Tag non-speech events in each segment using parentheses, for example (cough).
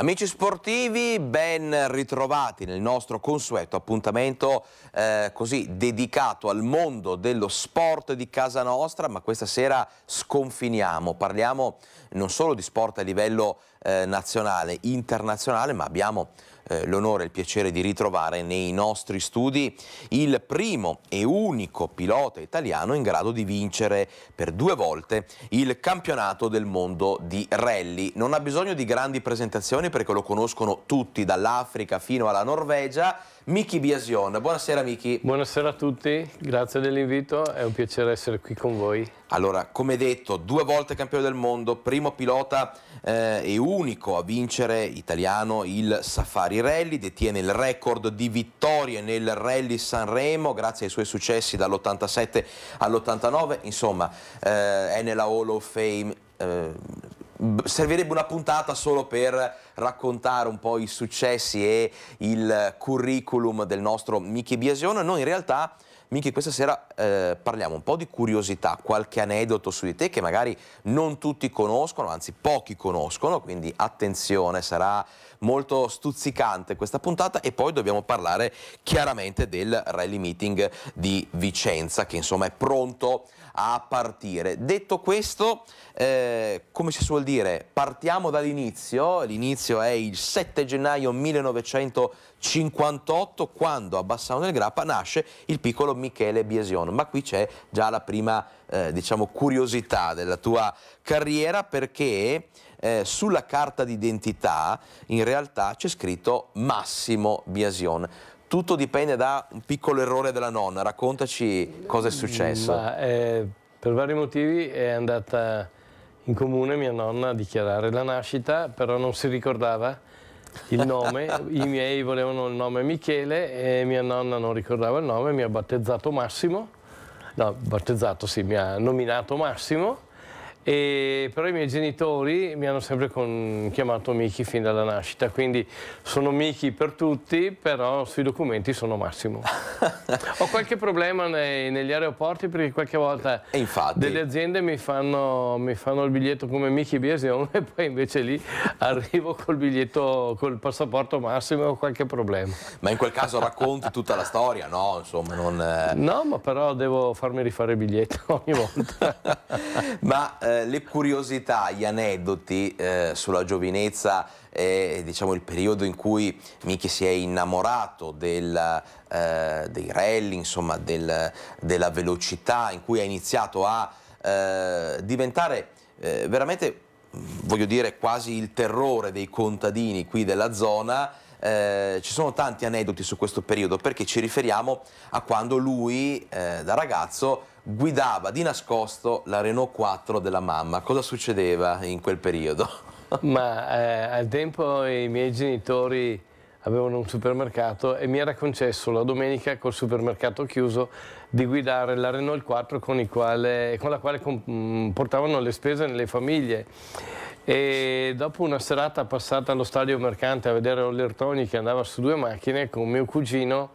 Amici sportivi, ben ritrovati nel nostro consueto appuntamento eh, così dedicato al mondo dello sport di casa nostra, ma questa sera sconfiniamo, parliamo non solo di sport a livello eh, nazionale, internazionale, ma abbiamo eh, l'onore e il piacere di ritrovare nei nostri studi il primo e unico pilota italiano in grado di vincere per due volte il campionato del mondo di rally. Non ha bisogno di grandi presentazioni perché lo conoscono tutti dall'Africa fino alla Norvegia Miki Biasion. Buonasera Miki. Buonasera a tutti, grazie dell'invito, è un piacere essere qui con voi. Allora, come detto, due volte campione del mondo, primo pilota eh, e unico a vincere italiano il Safari Rally, detiene il record di vittorie nel Rally Sanremo grazie ai suoi successi dall'87 all'89, insomma eh, è nella Hall of Fame. Eh, servirebbe una puntata solo per raccontare un po' i successi e il curriculum del nostro Michi Biasion. Noi in realtà, Michi, questa sera eh, parliamo un po' di curiosità, qualche aneddoto su di te che magari non tutti conoscono, anzi pochi conoscono, quindi attenzione, sarà molto stuzzicante questa puntata e poi dobbiamo parlare chiaramente del rally meeting di Vicenza che insomma è pronto a partire. Detto questo, eh, come si suol dire, partiamo dall'inizio, l'inizio è il 7 gennaio 1958 quando a Bassano del Grappa nasce il piccolo Michele Biesion, ma qui c'è già la prima eh, diciamo, curiosità della tua carriera perché eh, sulla carta d'identità in realtà c'è scritto Massimo Biasion. Tutto dipende da un piccolo errore della nonna, raccontaci cosa è successo. Ma, eh, per vari motivi è andata in comune mia nonna a dichiarare la nascita, però non si ricordava il nome, (laughs) i miei volevano il nome Michele e mia nonna non ricordava il nome, mi ha battezzato Massimo, no, battezzato sì, mi ha nominato Massimo e però i miei genitori mi hanno sempre con, chiamato Miki fin dalla nascita, quindi sono Miki per tutti, però sui documenti sono Massimo. (laughs) Ho qualche problema nei, negli aeroporti perché qualche volta infatti... delle aziende mi fanno, mi fanno, il biglietto come Miki Biesion (laughs) e poi invece lì arrivo col biglietto, col passaporto Massimo e ho qualche problema. Ma in quel caso racconti tutta la storia, no? Insomma, non... Eh, no, ma però devo farmi rifare il biglietto (laughs) ogni volta. (laughs) Ma eh, le curiosità, gli aneddoti eh, sulla giovinezza e diciamo, il periodo in cui Miki si è innamorato del, eh, dei rally, insomma, del, della velocità, in cui ha iniziato a eh, diventare eh, veramente, voglio dire, quasi il terrore dei contadini qui della zona eh, ci sono tanti aneddoti su questo periodo perché ci riferiamo a quando lui eh, da ragazzo guidava di nascosto la Renault 4 della mamma. Cosa succedeva in quel periodo? (laughs) Ma eh, al tempo i miei genitori avevano un supermercato e mi era concesso la domenica col supermercato chiuso di guidare la Renault 4 con, quale, con la quale mm, portavano le spese nelle famiglie. E dopo una serata passata allo stadio mercante a vedere Ollertoni che andava su due macchine con mio cugino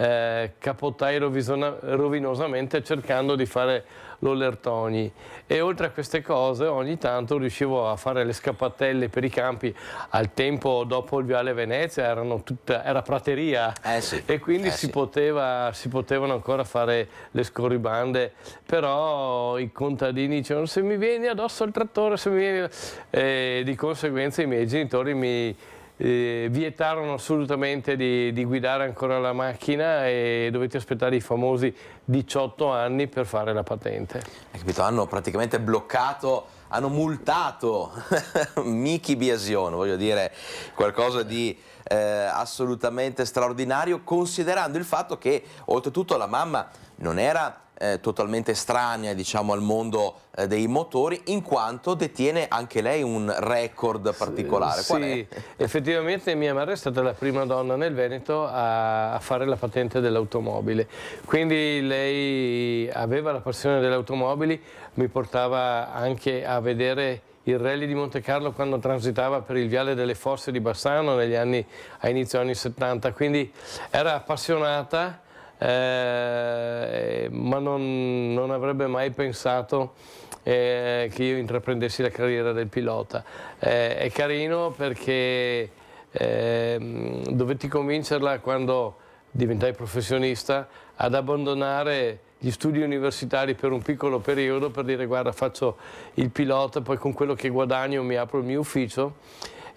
eh, capotai rovinosamente cercando di fare l'Ollertoni e oltre a queste cose ogni tanto riuscivo a fare le scappatelle per i campi al tempo dopo il Viale Venezia tutta, era prateria eh sì, e quindi eh si, sì. poteva, si, potevano ancora fare le scorribande però i contadini dicevano se mi vieni addosso il trattore se mi vieni e di conseguenza i miei genitori mi eh, vietarono assolutamente di, di, guidare ancora la macchina e dovete aspettare i famosi 18 anni per fare la patente. Hai eh, capito? Hanno praticamente bloccato, hanno multato (laughs) Miki Biasion, voglio dire qualcosa di eh, assolutamente straordinario considerando il fatto che oltretutto la mamma non era eh, totalmente estranea diciamo, al mondo eh, dei motori, in quanto detiene anche lei un record particolare. sì, (laughs) effettivamente mia madre è stata la prima donna nel Veneto a, a fare la patente dell'automobile, quindi lei aveva la passione delle automobili, mi portava anche a vedere il rally di Monte Carlo quando transitava per il viale delle Fosse di Bassano negli anni, a inizio anni 70, quindi era appassionata eh, ma non, non, avrebbe mai pensato eh, che io intraprendessi la carriera del pilota. Eh, è carino perché ehm, dovetti convincerla quando diventai professionista ad abbandonare gli studi universitari per un piccolo periodo per dire guarda faccio il pilota, poi con quello che guadagno mi apro il mio ufficio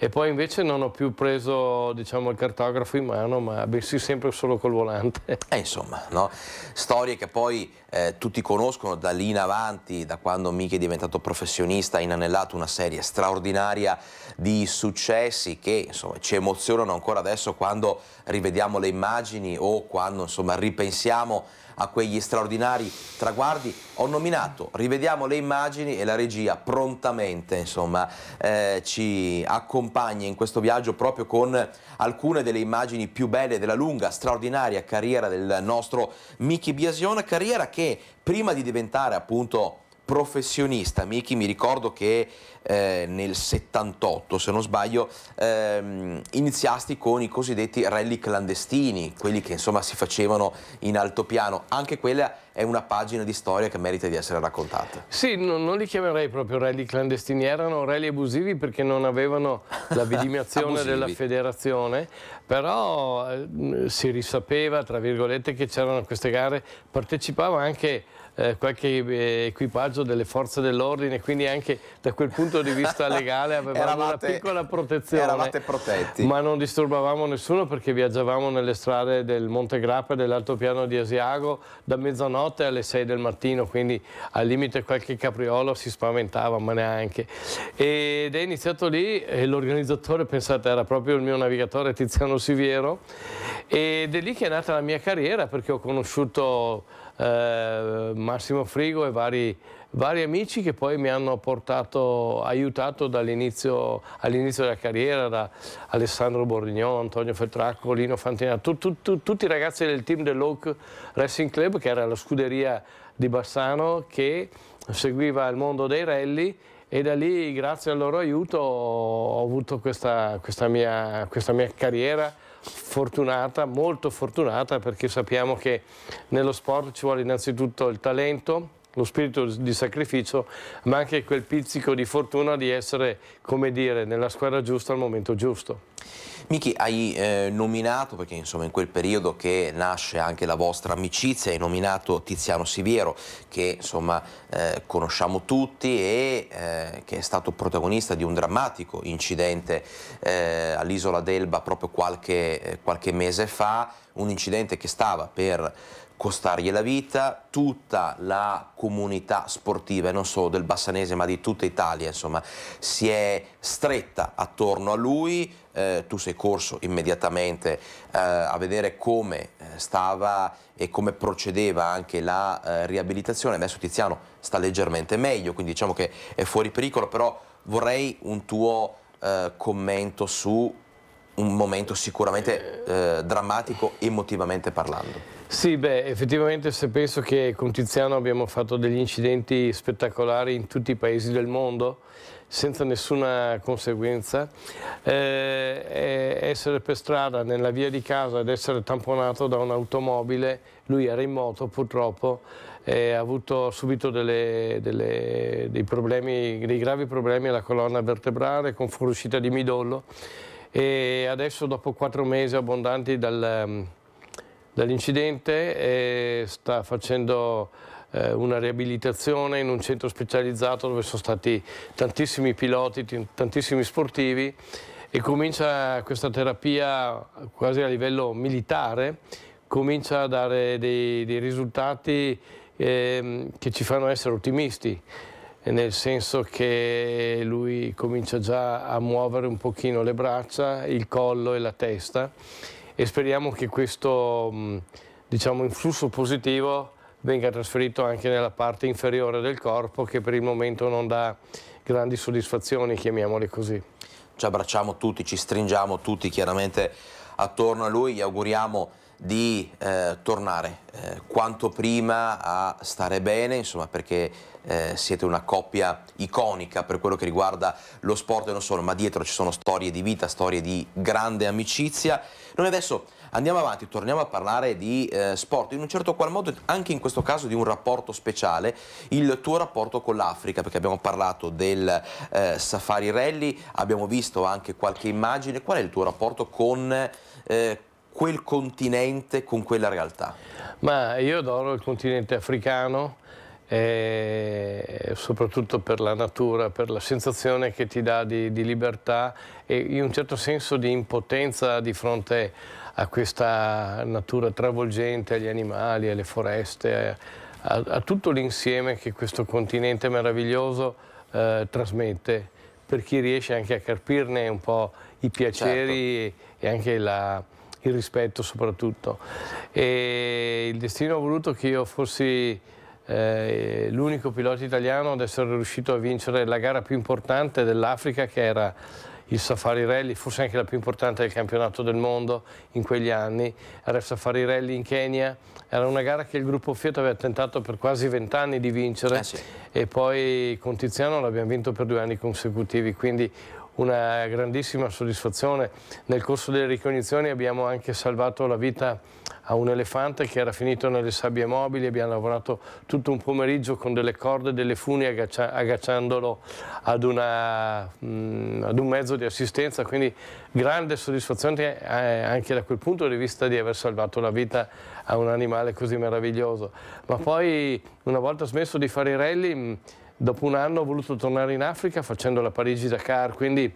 e poi invece non ho più preso diciamo, il cartografo in mano, ma bensì sempre solo col volante. Eh, insomma, no? storie che poi eh, tutti conoscono da lì in avanti, da quando Michi è diventato professionista, ha inanellato una serie straordinaria di successi che insomma, ci emozionano ancora adesso quando rivediamo le immagini o quando insomma, ripensiamo a quegli straordinari traguardi. Ho nominato, rivediamo le immagini e la regia prontamente insomma, eh, ci accompagna in questo viaggio proprio con alcune delle immagini più belle della lunga, straordinaria carriera del nostro Michi Biasion, carriera che prima di diventare appunto professionista. Miki, mi ricordo che eh, nel 78, se non sbaglio, ehm, iniziasti con i cosiddetti rally clandestini, quelli che insomma si facevano in altopiano. Anche quella è una pagina di storia che merita di essere raccontata. Sì, no, non li chiamerei proprio rally clandestini, erano rally abusivi perché non avevano la (laughs) vidimazione della federazione, però eh, si risapeva, tra virgolette, che c'erano queste gare, partecipava anche eh, qualche eh, equipaggio delle forze dell'ordine, quindi anche da quel punto di vista legale avevamo eravate, una piccola protezione. Eravate protetti. Ma non disturbavamo nessuno perché viaggiavamo nelle strade del Monte Grappa e dell'altopiano di Asiago da mezzanotte notte alle 6 del mattino, quindi al limite qualche capriolo si spaventava, ma neanche. Ed è iniziato lì e l'organizzatore, pensate, era proprio il mio navigatore Tiziano Siviero ed è lì che è nata la mia carriera perché ho conosciuto eh, Massimo Frigo e vari, vari, amici che poi mi hanno portato, aiutato all'inizio all della carriera, da Alessandro Bordignon, Antonio Feltracco, Lino Fantina, tu, tu, tu, tutti i ragazzi del team dell'Oak Racing Club che era la scuderia di Bassano che seguiva il mondo dei rally e da lì grazie al loro aiuto ho avuto questa, questa, mia, questa mia carriera fortunata, molto fortunata perché sappiamo che nello sport ci vuole innanzitutto il talento, lo spirito di sacrificio, ma anche quel pizzico di fortuna di essere, come dire, nella squadra giusta al momento giusto. Michi, hai eh, nominato, perché insomma in quel periodo che nasce anche la vostra amicizia, hai nominato Tiziano Siviero, che insomma eh, conosciamo tutti e eh, che è stato protagonista di un drammatico incidente eh, all'isola d'Elba proprio qualche, eh, qualche mese fa, un incidente che stava per costargli la vita, tutta la comunità sportiva, e non solo del Bassanese ma di tutta Italia, insomma, si è stretta attorno a lui, eh, tu sei corso immediatamente eh, a vedere come eh, stava e come procedeva anche la eh, riabilitazione, adesso Tiziano sta leggermente meglio, quindi diciamo che è fuori pericolo, però vorrei un tuo eh, commento su un momento sicuramente eh, drammatico emotivamente parlando. Sì, beh, effettivamente se penso che con Tiziano abbiamo fatto degli incidenti spettacolari in tutti i paesi del mondo, senza nessuna conseguenza, eh, essere per strada nella via di casa ed essere tamponato da un'automobile, lui era in moto purtroppo, eh, ha avuto subito delle, delle, dei, problemi, dei gravi problemi alla colonna vertebrale con fuoriuscita di midollo e adesso dopo quattro mesi abbondanti dal dall'incidente sta facendo eh, una riabilitazione in un centro specializzato dove sono stati tantissimi piloti, tantissimi sportivi e comincia questa terapia quasi a livello militare, comincia a dare dei, dei risultati eh, che ci fanno essere ottimisti, nel senso che lui comincia già a muovere un pochino le braccia, il collo e la testa e speriamo che questo mm, diciamo, influsso positivo venga trasferito anche nella parte inferiore del corpo che per il momento non dà grandi soddisfazioni, chiamiamole così. Ci abbracciamo tutti, ci stringiamo tutti chiaramente attorno a lui, gli auguriamo di eh, tornare eh, quanto prima a stare bene, insomma, perché eh, siete una coppia iconica per quello che riguarda lo sport e non solo, ma dietro ci sono storie di vita, storie di grande amicizia. Noi adesso andiamo avanti, torniamo a parlare di eh, sport, in un certo qual modo anche in questo caso di un rapporto speciale, il tuo rapporto con l'Africa, perché abbiamo parlato del eh, Safari Rally, abbiamo visto anche qualche immagine, qual è il tuo rapporto con eh, quel continente con quella realtà? Ma io adoro il continente africano, soprattutto per la natura, per la sensazione che ti dà di, di, libertà e in un certo senso di impotenza di fronte a questa natura travolgente, agli animali, alle foreste, a, a tutto l'insieme che questo continente meraviglioso eh, trasmette per chi riesce anche a capirne un po' i piaceri certo. e anche la, il rispetto soprattutto. E il destino ha voluto che io fossi eh, l'unico pilota italiano ad essere riuscito a vincere la gara più importante dell'Africa che era il Safari Rally, forse anche la più importante del campionato del mondo in quegli anni, era il Safari Rally in Kenya, era una gara che il gruppo Fiat aveva tentato per quasi vent'anni di vincere eh sì. e poi con Tiziano l'abbiamo vinto per due anni consecutivi, quindi una grandissima soddisfazione. Nel corso delle ricognizioni abbiamo anche salvato la vita a un elefante che era finito nelle sabbie mobili, abbiamo lavorato tutto un pomeriggio con delle corde, e delle funi aggancia agganciandolo ad, una, mh, mm, ad, un mezzo di assistenza, quindi grande soddisfazione eh, anche da quel punto di vista di aver salvato la vita a un animale così meraviglioso. Ma poi una volta smesso di fare i rally mm, Dopo un anno ho voluto tornare in Africa facendo la Parigi-Dakar, quindi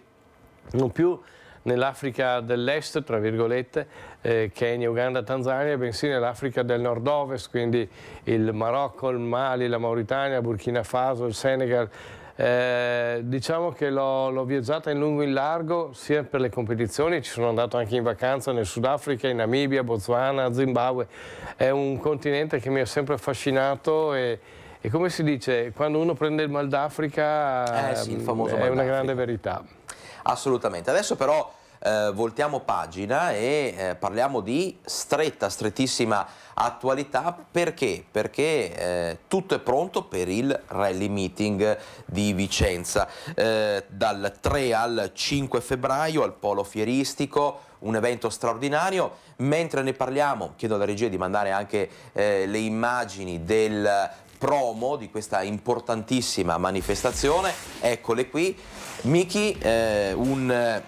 non più nell'Africa dell'Est, tra virgolette, eh, Kenya, Uganda, Tanzania, bensì nell'Africa del Nord-Ovest, quindi il Marocco, il Mali, la Mauritania, Burkina Faso, il Senegal. Eh, diciamo che l'ho viaggiata in lungo e in largo sia per le competizioni, ci sono andato anche in vacanza nel Sudafrica, in Namibia, Botswana, Zimbabwe. È un continente che mi ha sempre affascinato e, e come si dice, quando uno prende il mal d'Africa eh, sì, è mal una grande verità. Assolutamente. Adesso però eh, voltiamo pagina e eh, parliamo di stretta, strettissima attualità. Perché? Perché eh, tutto è pronto per il rally meeting di Vicenza. Eh, dal 3 al 5 febbraio al Polo Fieristico un evento straordinario. Mentre ne parliamo, chiedo alla regia di mandare anche eh, le immagini del promo di questa importantissima manifestazione. Eccole qui. Miki, eh, un eh,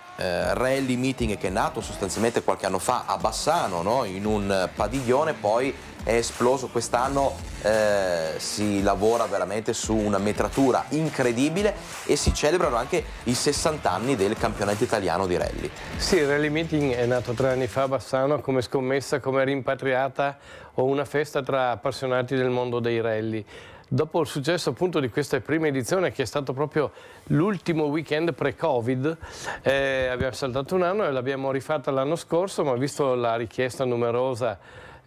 rally meeting che è nato sostanzialmente qualche anno fa a Bassano, no? in un padiglione, poi è esploso quest'anno, eh, si lavora veramente su una metratura incredibile e si celebrano anche i 60 anni del campionato italiano di rally. Sì, il rally meeting è nato tre anni fa a Bassano come scommessa, come rimpatriata o una festa tra appassionati del mondo dei rally dopo il successo appunto di questa prima edizione che è stato proprio l'ultimo weekend pre-covid eh, abbiamo saltato un anno e l'abbiamo rifatta l'anno scorso ma visto la richiesta numerosa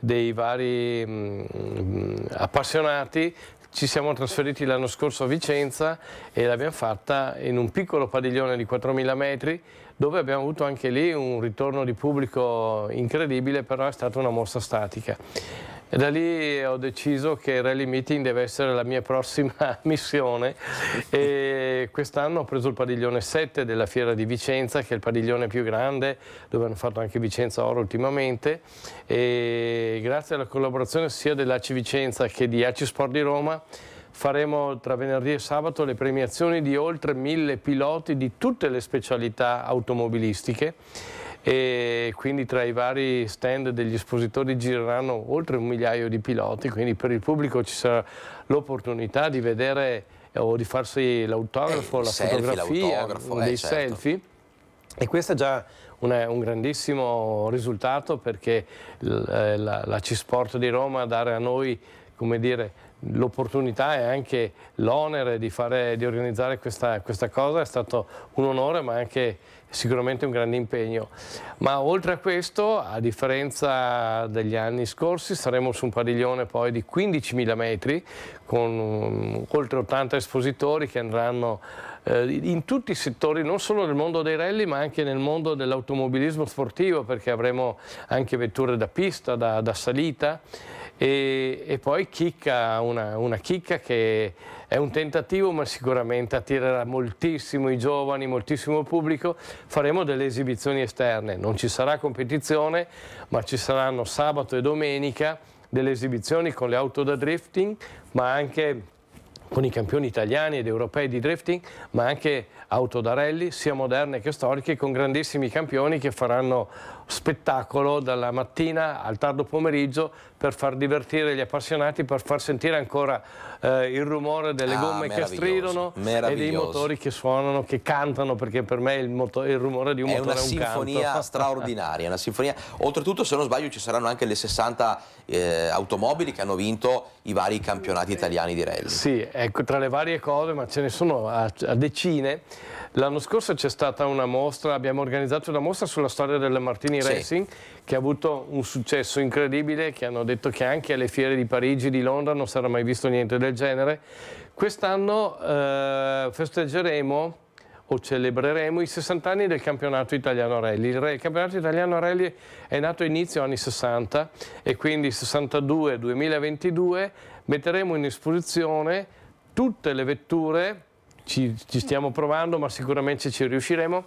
dei vari mh, mm, appassionati ci siamo trasferiti l'anno scorso a Vicenza e l'abbiamo fatta in un piccolo padiglione di 4.000 metri dove abbiamo avuto anche lì un ritorno di pubblico incredibile, però è stata una mossa statica. E da lì ho deciso che il rally meeting deve essere la mia prossima (laughs) missione e quest'anno ho preso il padiglione 7 della fiera di Vicenza che è il padiglione più grande dove hanno fatto anche Vicenza Oro ultimamente e grazie alla collaborazione sia dell'ACI Vicenza che di ACI Sport di Roma faremo tra venerdì e sabato le premiazioni di oltre mille piloti di tutte le specialità automobilistiche e quindi tra i vari stand degli espositori gireranno oltre un migliaio di piloti, quindi per il pubblico ci sarà l'opportunità di vedere eh, o di farsi l'autografo, eh, la selfie, fotografia, eh, dei eh, certo. selfie. E questo è già una, un grandissimo risultato perché eh, la, la, la C-Sport di Roma dare a noi come dire, l'opportunità e anche l'onere di, di, organizzare questa, questa, cosa è stato un onore ma anche sicuramente un grande impegno. Ma oltre a questo, a differenza degli anni scorsi, saremo su un padiglione poi di 15.000 metri con um, oltre 80 espositori che andranno eh, in tutti i settori, non solo nel mondo dei rally ma anche nel mondo dell'automobilismo sportivo perché avremo anche vetture da pista, da, da salita e, e, poi chicca, una, una, chicca che è un tentativo ma sicuramente attirerà moltissimo i giovani, moltissimo pubblico, faremo delle esibizioni esterne, non ci sarà competizione ma ci saranno sabato e domenica delle esibizioni con le auto da drifting ma anche con i campioni italiani ed europei di drifting, ma anche auto da rally, sia moderne che storiche, con grandissimi campioni che faranno spettacolo dalla mattina al tardo pomeriggio per far divertire gli appassionati, per far sentire ancora eh, il rumore delle ah, gomme che stridono e dei motori che suonano, che cantano, perché per me il, il rumore di un è motore è un canto. È una sinfonia (laughs) straordinaria, una sinfonia. Oltretutto, se non sbaglio, ci saranno anche le 60 eh, automobili che hanno vinto i vari campionati italiani di rally. Sì, ecco, tra le varie cose, ma ce ne sono a, a decine. L'anno scorso c'è stata una mostra, abbiamo organizzato una mostra sulla storia delle Martini Lamborghini sì. Racing che ha avuto un successo incredibile, che hanno detto che anche alle fiere di Parigi, di Londra non sarà mai visto niente del genere. Quest'anno eh, festeggeremo o celebreremo i 60 anni del campionato italiano rally. Il, re, il campionato italiano rally è nato inizio anni 60 e quindi 62-2022 metteremo in esposizione tutte le vetture, ci, ci stiamo provando ma sicuramente ci riusciremo,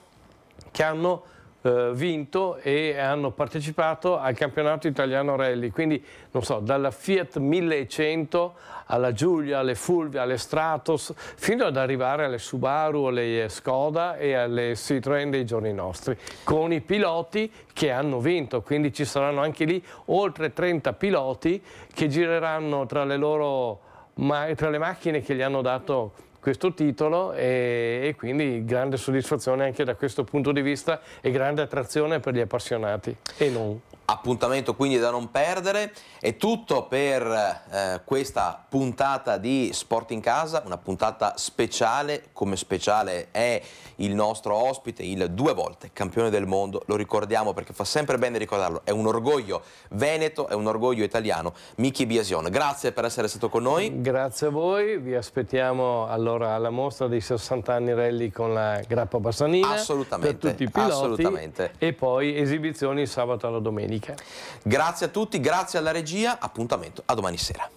che hanno eh, vinto e hanno partecipato al campionato italiano rally, quindi non so, dalla Fiat 1100 alla Giulia, alle Fulvia, alle Stratos, fino ad arrivare alle Subaru, alle Skoda e alle Citroën dei giorni nostri, con i piloti che hanno vinto, quindi ci saranno anche lì oltre 30 piloti che gireranno tra le loro ma tra le macchine che gli hanno dato questo titolo e, e quindi grande soddisfazione anche da questo punto di vista e grande attrazione per gli appassionati e non appuntamento quindi da non perdere. È tutto per eh, questa puntata di Sport in Casa, una puntata speciale, come speciale è il nostro ospite, il due volte campione del mondo, lo ricordiamo perché fa sempre bene ricordarlo, è un orgoglio veneto, è un orgoglio italiano, Michi Biasione, Grazie per essere stato con noi. Grazie a voi, vi aspettiamo allora allora alla mostra dei 60 anni rally con la grappa bassanina assolutamente, per tutti i piloti assolutamente. e poi esibizioni sabato alla domenica. Grazie a tutti, grazie alla regia, appuntamento a domani sera.